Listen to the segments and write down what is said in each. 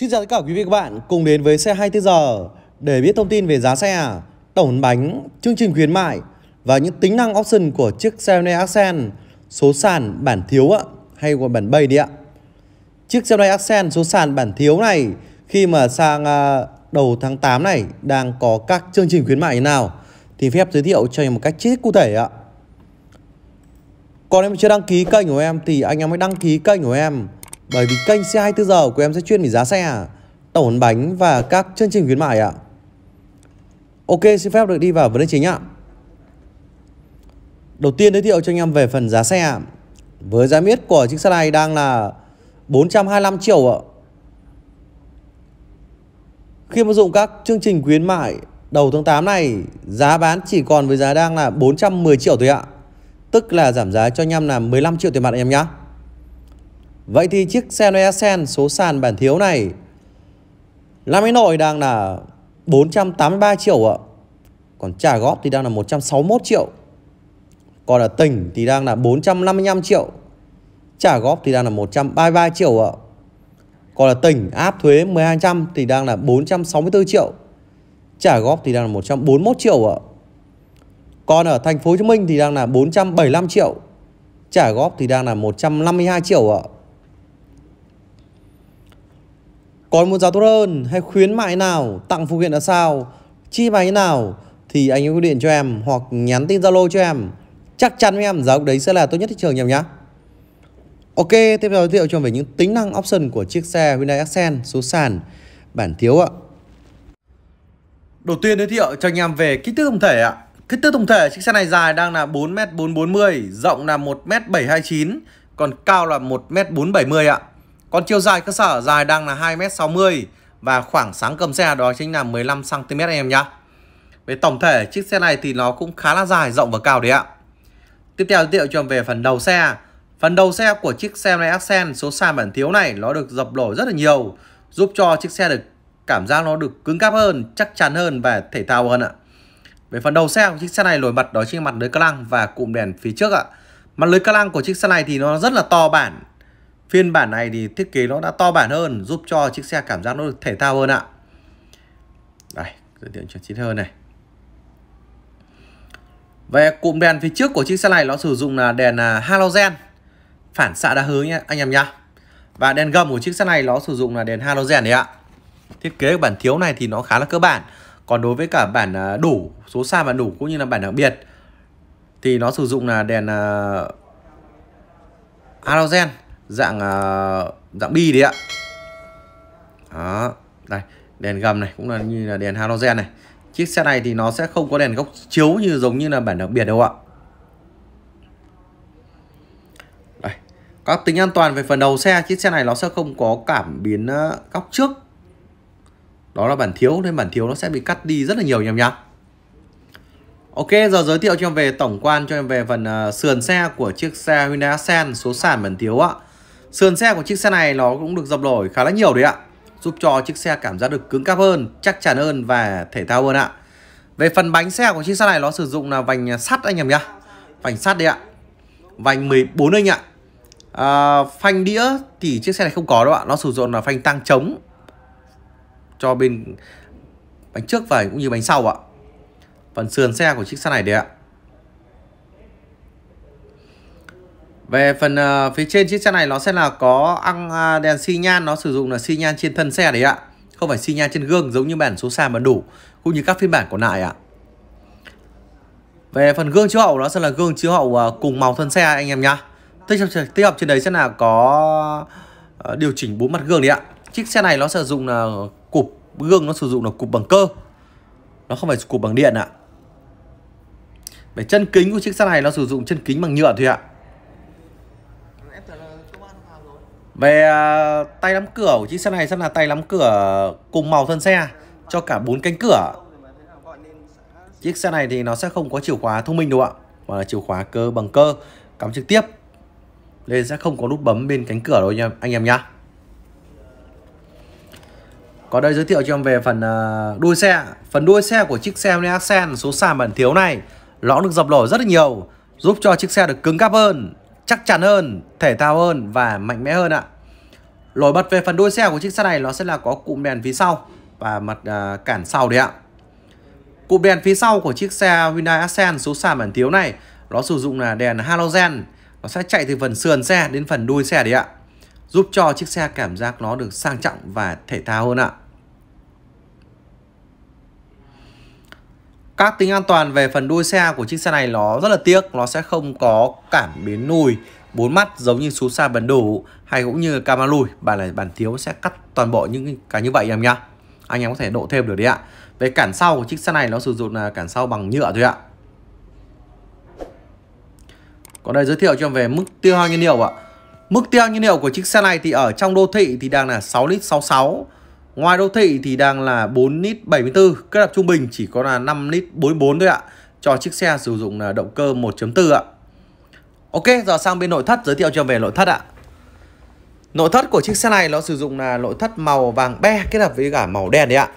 Xin chào tất cả quý vị và các bạn cùng đến với xe 24 giờ để biết thông tin về giá xe, tổng bánh, chương trình khuyến mại và những tính năng option của chiếc xe này Accent số sàn bản thiếu ạ hay còn bản bầy đi ạ. Chiếc xe này Accent số sàn bản thiếu này khi mà sang à, đầu tháng 8 này đang có các chương trình khuyến mại như nào thì phép giới thiệu cho anh một cách chi tiết cụ thể ạ. Còn em chưa đăng ký kênh của em thì anh em hãy đăng ký kênh của em bởi vì kênh xe 24 giờ của em sẽ chuyên về giá xe, à, tổng bánh và các chương trình khuyến mại ạ. Ok, xin phép được đi vào vấn đề chính ạ. Đầu tiên giới thiệu cho anh em về phần giá xe ạ. Với giá miết của chiếc xe này đang là 425 triệu ạ. Khi mà dụng các chương trình khuyến mại đầu tháng 8 này, giá bán chỉ còn với giá đang là 410 triệu thôi ạ. Tức là giảm giá cho anh em là 15 triệu tiền mặt anh em nhé. Vậy thì chiếc xe Noe Sen số sàn bản thiếu này Làm ấy nội đang là 483 triệu ạ Còn trả góp thì đang là 161 triệu Còn ở tỉnh thì đang là 455 triệu Trả góp thì đang là 133 triệu ạ Còn ở tỉnh áp thuế 1200 thì đang là 464 triệu Trả góp thì đang là 141 triệu ạ Còn ở thành phố Hồ Chí Minh thì đang là 475 triệu Trả góp thì đang là 152 triệu ạ Còn muốn giá tốt hơn hay khuyến mại nào, tặng phụ kiện là sao, chi máy nào thì anh cứ điện cho em hoặc nhắn tin Zalo cho em. Chắc chắn với em giá lúc đấy sẽ là tốt nhất thị trường em nhá. Ok, tiếp theo giới thiệu cho về những tính năng option của chiếc xe Hyundai Accent số sàn bản thiếu ạ. Đầu tiên giới thiệu cho anh em về kích thước tổng thể ạ. Kích thước tổng thể chiếc xe này dài đang là 4m440, rộng là 1m729, còn cao là 1m470 ạ. Còn chiều dài cơ sở dài đang là 2m60 và khoảng sáng cầm xe đó chính là 15cm anh em nhá. Về tổng thể chiếc xe này thì nó cũng khá là dài, rộng và cao đấy ạ. Tiếp theo giới thiệu cho về phần đầu xe. Phần đầu xe của chiếc xe này Accent số sàn bản thiếu này nó được dập nổi rất là nhiều, giúp cho chiếc xe được cảm giác nó được cứng cáp hơn, chắc chắn hơn và thể thao hơn ạ. Về phần đầu xe của chiếc xe này nổi bật đó chính là mặt lưới ca lăng và cụm đèn phía trước ạ. Mặt lưới ca lăng của chiếc xe này thì nó rất là to bản, Phiên bản này thì thiết kế nó đã to bản hơn giúp cho chiếc xe cảm giác nó được thể thao hơn ạ. Đây, giới thiệu chi tiết hơn này. Về cụm đèn phía trước của chiếc xe này nó sử dụng là đèn à, halogen phản xạ đa hướng nhé anh em nhá. Và đèn gầm của chiếc xe này nó sử dụng là đèn halogen đấy ạ. Thiết kế của bản thiếu này thì nó khá là cơ bản. Còn đối với cả bản à, đủ, số xa bản đủ cũng như là bản đặc biệt thì nó sử dụng là đèn à, halogen dạng ờ, dạng bi đấy ạ đó đây đèn gầm này cũng là như là đèn halogen này chiếc xe này thì nó sẽ không có đèn góc chiếu như giống như là bản đặc biệt đâu ạ đây. các tính an toàn về phần đầu xe chiếc xe này nó sẽ không có cảm biến ờ, góc trước đó là bản thiếu nên bản thiếu nó sẽ bị cắt đi rất là nhiều nhầm nhá Ok, giờ giới thiệu cho em về tổng quan cho em về phần uh, sườn xe của chiếc xe Hyundai Accent số sản bản thiếu ạ. Sườn xe của chiếc xe này nó cũng được dập nổi khá là nhiều đấy ạ Giúp cho chiếc xe cảm giác được cứng cáp hơn, chắc chắn hơn và thể thao hơn ạ Về phần bánh xe của chiếc xe này nó sử dụng là vành sắt anh em nhá Vành sắt đấy ạ Vành 14 inch ạ à, Phanh đĩa thì chiếc xe này không có đâu ạ Nó sử dụng là phanh tăng trống Cho bên bánh trước và cũng như bánh sau ạ Phần sườn xe của chiếc xe này đấy ạ Về phần uh, phía trên chiếc xe này nó sẽ là có ăn uh, đèn xi nhan nó sử dụng là xi nhan trên thân xe đấy ạ. Không phải xi nhan trên gương giống như bản số sàn mà đủ cũng như các phiên bản còn lại ạ. Về phần gương chiếu hậu nó sẽ là gương chiếu hậu uh, cùng màu thân xe anh em nhá. Tích hợp, tích hợp trên đấy sẽ là có uh, điều chỉnh bốn mặt gương đấy ạ. Chiếc xe này nó sử dụng là cụp gương nó sử dụng là cụp bằng cơ. Nó không phải cụp bằng điện ạ. Về chân kính của chiếc xe này nó sử dụng chân kính bằng nhựa thôi ạ. Về à, tay nắm cửa của chiếc xe này sẽ là tay nắm cửa cùng màu thân xe cho cả bốn cánh cửa. Chiếc xe này thì nó sẽ không có chìa khóa thông minh đâu ạ, mà là chìa khóa cơ bằng cơ cắm trực tiếp. Nên sẽ không có nút bấm bên cánh cửa đâu nha anh em nhá. Có đây giới thiệu cho em về phần à, đuôi xe. Phần đuôi xe của chiếc xe Hyundai Accent số sàn bản thiếu này, nó được dập nổi rất là nhiều, giúp cho chiếc xe được cứng cáp hơn, chắc chắn hơn, thể thao hơn và mạnh mẽ hơn ạ. Nổi bật về phần đuôi xe của chiếc xe này nó sẽ là có cụm đèn phía sau và mặt uh, cản sau đấy ạ. Cụm đèn phía sau của chiếc xe Hyundai Accent số sàn bản thiếu này nó sử dụng là đèn halogen nó sẽ chạy từ phần sườn xe đến phần đuôi xe đấy ạ giúp cho chiếc xe cảm giác nó được sang trọng và thể thao hơn ạ các tính an toàn về phần đuôi xe của chiếc xe này nó rất là tiếc nó sẽ không có cảm biến lùi bốn mắt giống như số xa bản đủ hay cũng như camera lùi bản này bản thiếu sẽ cắt toàn bộ những cái như vậy em nhá anh em có thể độ thêm được đấy ạ về cản sau của chiếc xe này nó sử dụng là cản sau bằng nhựa thôi ạ còn đây giới thiệu cho em về mức tiêu hao nhiên liệu ạ mức tiêu hao nhiên liệu của chiếc xe này thì ở trong đô thị thì đang là 6 lít 66 Ngoài đô thị thì đang là 4 lít 74, kết hợp trung bình chỉ có là 5 lít 44 thôi ạ. Cho chiếc xe sử dụng là động cơ 1.4 ạ. Ok, giờ sang bên nội thất giới thiệu cho về nội thất ạ. Nội thất của chiếc xe này nó sử dụng là nội thất màu vàng be kết hợp với cả màu đen đấy ạ.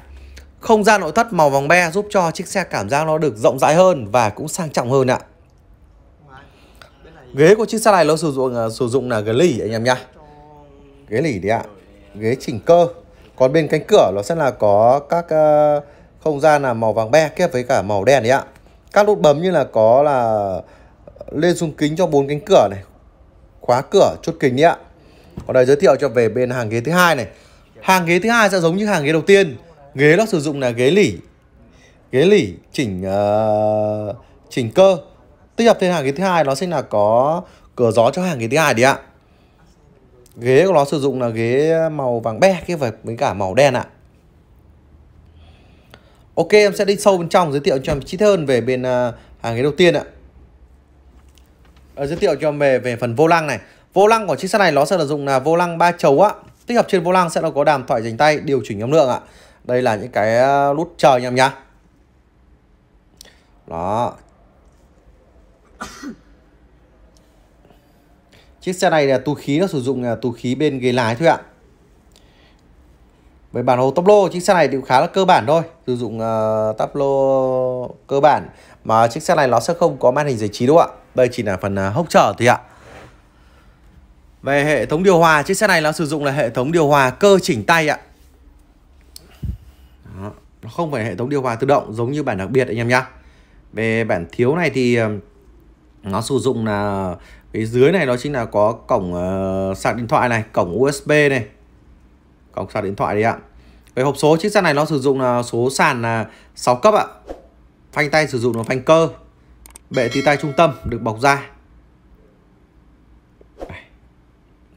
Không gian nội thất màu vàng be giúp cho chiếc xe cảm giác nó được rộng rãi hơn và cũng sang trọng hơn ạ. Ghế của chiếc xe này nó sử dụng à, sử dụng là ghế lì anh em nha Ghế lì đấy ạ. Ghế chỉnh cơ còn bên cánh cửa nó sẽ là có các ờ, không gian là màu vàng be kết với cả màu đen đấy ạ các nút bấm như là có là lên xuống kính cho bốn cánh cửa này khóa cửa chốt kính đấy ạ còn đây giới thiệu cho về bên hàng ghế thứ hai này hàng ghế thứ hai sẽ giống như hàng ghế đầu tiên ghế nó sử dụng là ghế lỉ ghế lỉ chỉnh uh, chỉnh cơ tích hợp thêm hàng ghế thứ hai nó sẽ là có cửa gió cho hàng ghế thứ hai đấy ạ ghế của nó sử dụng là ghế màu vàng be cái vật với cả màu đen ạ ok em sẽ đi sâu bên trong giới thiệu cho em chi tiết hơn về bên à, hàng ghế đầu tiên ạ à. giới thiệu cho em về về phần vô lăng này vô lăng của chiếc xe này nó sẽ sử dụng là vô lăng ba chấu á tích hợp trên vô lăng sẽ là có đàm thoại dành tay điều chỉnh âm lượng ạ đây là những cái à, nút chờ anh nhá đó Chiếc xe này là tu khí nó sử dụng là tu khí bên ghế lái thôi ạ. Về bản hồ tắp lô, chiếc xe này thì cũng khá là cơ bản thôi, sử dụng uh, ờ, tắp lô cơ bản mà chiếc xe này nó sẽ không có màn hình giải trí đâu ạ. Đây chỉ là phần uh, hốc trở thôi ạ. Về hệ thống điều hòa, chiếc xe này nó sử dụng là hệ thống điều hòa cơ chỉnh tay ạ. Đó. Nó không phải hệ thống điều hòa tự động giống như bản đặc biệt anh em nhá. Về bản thiếu này thì ờ, nó sử dụng là Phía dưới này nó chính là có cổng uh, sạc điện thoại này, cổng USB này. Cổng sạc điện thoại đấy ạ. Về hộp số chiếc xe này nó sử dụng là số sàn là 6 cấp ạ. Phanh tay sử dụng là phanh cơ. Bệ tì tay trung tâm được bọc da.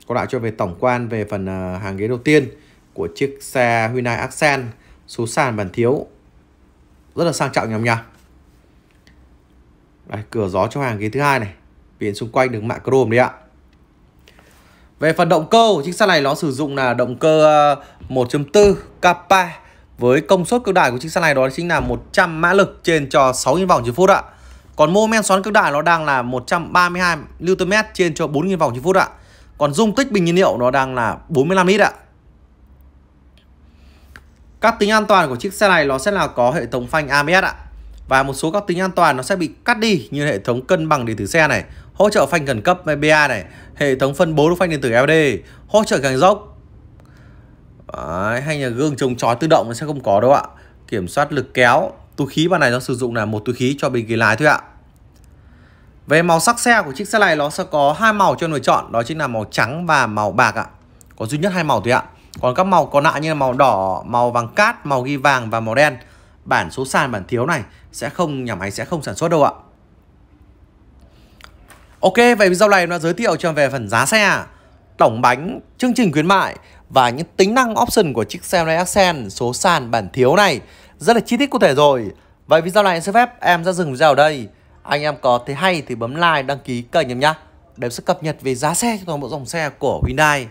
Có lại cho về tổng quan về phần uh, hàng ghế đầu tiên của chiếc xe Hyundai Accent số sàn bản thiếu. Rất là sang trọng nhầm nhỉ. Đây, cửa gió cho hàng ghế thứ hai này biến xung quanh đường mạng chrome đấy ạ về phần động cơ của chiếc xe này nó sử dụng là động cơ 1.4 ờ, capa với công suất cực đại của chiếc xe này đó chính là 100 mã lực trên cho 6.000 vòng trên phút ạ. Còn mô men xoắn cực đại nó đang là 132 Nm trên cho 4.000 vòng trên phút ạ. Còn dung tích bình nhiên liệu nó đang là 45 lít ạ. Các tính an toàn của chiếc xe này nó sẽ là có hệ thống phanh ABS ạ. Và một số các tính an toàn nó sẽ bị cắt đi như hệ thống cân bằng điện tử xe này hỗ trợ phanh khẩn cấp MBA này, hệ thống phân bố phanh điện tử LED, hỗ trợ càng dốc. Đấy, hay là gương chống chói tự động nó sẽ không có đâu ạ. Kiểm soát lực kéo, túi khí bàn này nó sử dụng là một túi khí cho bên ghế lái thôi ạ. Về màu sắc xe của chiếc xe này nó sẽ có hai màu cho người chọn, đó chính là màu trắng và màu bạc ạ. Có duy nhất hai màu thôi ạ. Còn các màu còn lại như là màu đỏ, màu vàng cát, màu ghi vàng và màu đen Bản số sàn bản thiếu này sẽ không nhà máy sẽ không sản xuất đâu ạ Ok, vậy video này nó giới thiệu cho về phần giá xe, tổng bánh, chương trình khuyến mại và những tính năng option của chiếc xe này Accent số sàn bản thiếu này rất là chi tiết cụ thể rồi. Vậy video này sẽ phép em ra dừng video ở đây. Anh em có thấy hay thì bấm like, đăng ký kênh em nhá. Để em sẽ cập nhật về giá xe cho toàn bộ dòng xe của Hyundai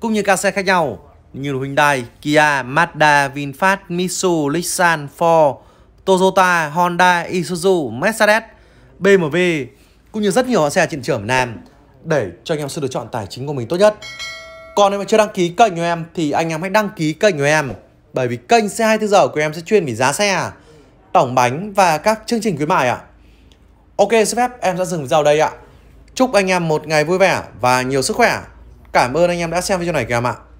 cũng như các xe khác nhau như Hyundai, Kia, Mazda, VinFast, Mitsubishi, Nissan, Ford, Toyota, Honda, Isuzu, Mercedes, BMW cũng như rất nhiều hãng xe trên trường Việt Nam để cho anh em sự lựa chọn tài chính của mình tốt nhất. Còn nếu mà chưa đăng ký kênh của em thì anh em hãy đăng ký kênh của em bởi vì kênh xe 24 giờ của em sẽ chuyên về giá xe, tổng bánh và các chương trình khuyến mại ạ. Ok, xin phép em sẽ dừng video đây ạ. Chúc anh em một ngày vui vẻ và nhiều sức khỏe. Cảm ơn anh em đã xem video này kìa em ạ.